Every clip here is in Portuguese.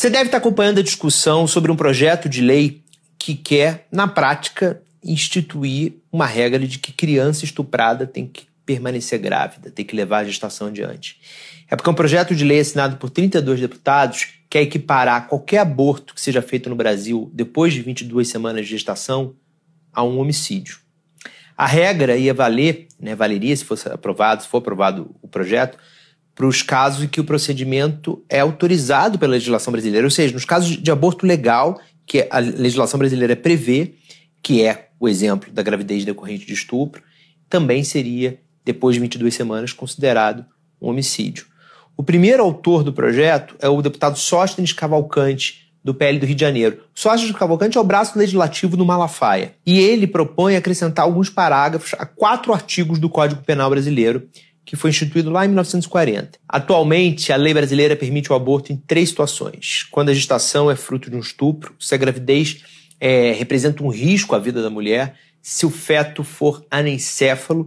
Você deve estar acompanhando a discussão sobre um projeto de lei que quer, na prática, instituir uma regra de que criança estuprada tem que permanecer grávida, tem que levar a gestação adiante. É porque é um projeto de lei assinado por 32 deputados quer equiparar qualquer aborto que seja feito no Brasil depois de 22 semanas de gestação a um homicídio. A regra ia valer, né, valeria se fosse aprovado, se for aprovado o projeto, para os casos em que o procedimento é autorizado pela legislação brasileira, ou seja, nos casos de aborto legal, que a legislação brasileira prevê, que é o exemplo da gravidez decorrente de estupro, também seria, depois de 22 semanas, considerado um homicídio. O primeiro autor do projeto é o deputado Sóstenes Cavalcante, do PL do Rio de Janeiro. O Sóstenes Cavalcante é o braço legislativo do Malafaia, e ele propõe acrescentar alguns parágrafos a quatro artigos do Código Penal brasileiro que foi instituído lá em 1940. Atualmente, a lei brasileira permite o aborto em três situações: quando a gestação é fruto de um estupro, se a gravidez é, representa um risco à vida da mulher, se o feto for anencéfalo,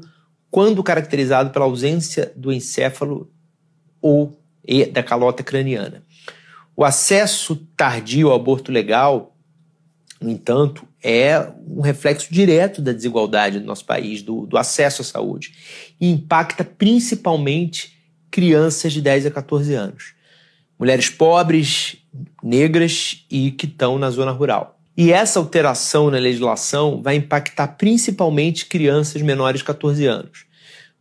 quando caracterizado pela ausência do encéfalo ou da calota craniana. O acesso tardio ao aborto legal no entanto, é um reflexo direto da desigualdade no nosso país, do, do acesso à saúde, e impacta principalmente crianças de 10 a 14 anos, mulheres pobres, negras e que estão na zona rural. E essa alteração na legislação vai impactar principalmente crianças menores de 14 anos,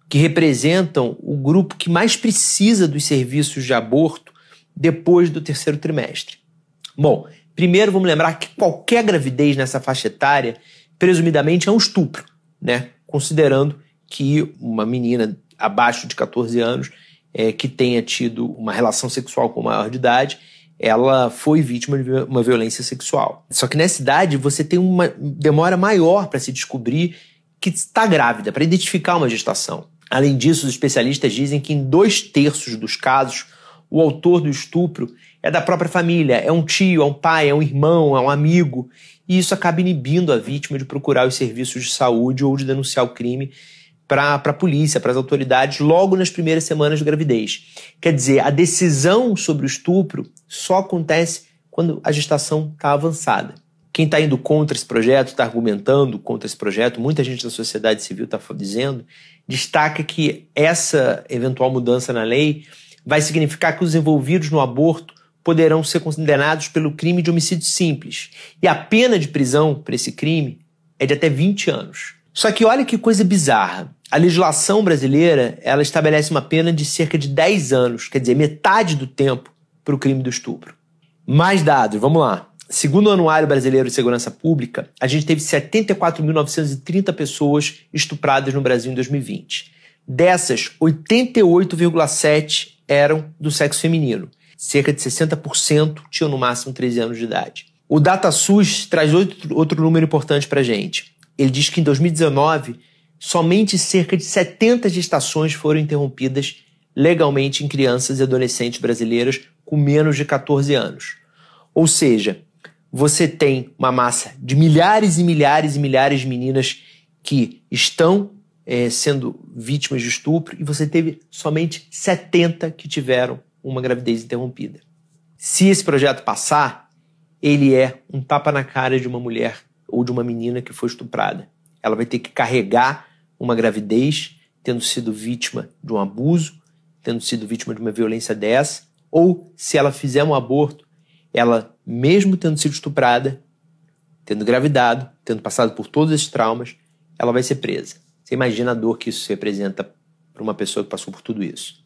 que representam o grupo que mais precisa dos serviços de aborto depois do terceiro trimestre. Bom, Primeiro, vamos lembrar que qualquer gravidez nessa faixa etária, presumidamente, é um estupro, né? Considerando que uma menina abaixo de 14 anos é, que tenha tido uma relação sexual com maior de idade, ela foi vítima de uma violência sexual. Só que nessa idade você tem uma demora maior para se descobrir que está grávida, para identificar uma gestação. Além disso, os especialistas dizem que em dois terços dos casos o autor do estupro é da própria família, é um tio, é um pai, é um irmão, é um amigo, e isso acaba inibindo a vítima de procurar os serviços de saúde ou de denunciar o crime para a polícia, para as autoridades, logo nas primeiras semanas de gravidez. Quer dizer, a decisão sobre o estupro só acontece quando a gestação está avançada. Quem está indo contra esse projeto, está argumentando contra esse projeto, muita gente da sociedade civil está dizendo, destaca que essa eventual mudança na lei vai significar que os envolvidos no aborto poderão ser condenados pelo crime de homicídio simples. E a pena de prisão para esse crime é de até 20 anos. Só que olha que coisa bizarra. A legislação brasileira, ela estabelece uma pena de cerca de 10 anos, quer dizer, metade do tempo para o crime do estupro. Mais dados, vamos lá. Segundo o Anuário Brasileiro de Segurança Pública, a gente teve 74.930 pessoas estupradas no Brasil em 2020. Dessas, 88,7 eram do sexo feminino. Cerca de 60% tinham no máximo 13 anos de idade. O DataSUS traz outro, outro número importante para a gente. Ele diz que em 2019, somente cerca de 70 gestações foram interrompidas legalmente em crianças e adolescentes brasileiras com menos de 14 anos. Ou seja, você tem uma massa de milhares e milhares e milhares de meninas que estão é, sendo vítimas de estupro e você teve somente 70 que tiveram uma gravidez interrompida. Se esse projeto passar, ele é um tapa na cara de uma mulher ou de uma menina que foi estuprada. Ela vai ter que carregar uma gravidez tendo sido vítima de um abuso, tendo sido vítima de uma violência dessa, ou se ela fizer um aborto, ela, mesmo tendo sido estuprada, tendo gravidado, tendo passado por todos esses traumas, ela vai ser presa. Você imagina a dor que isso representa para uma pessoa que passou por tudo isso.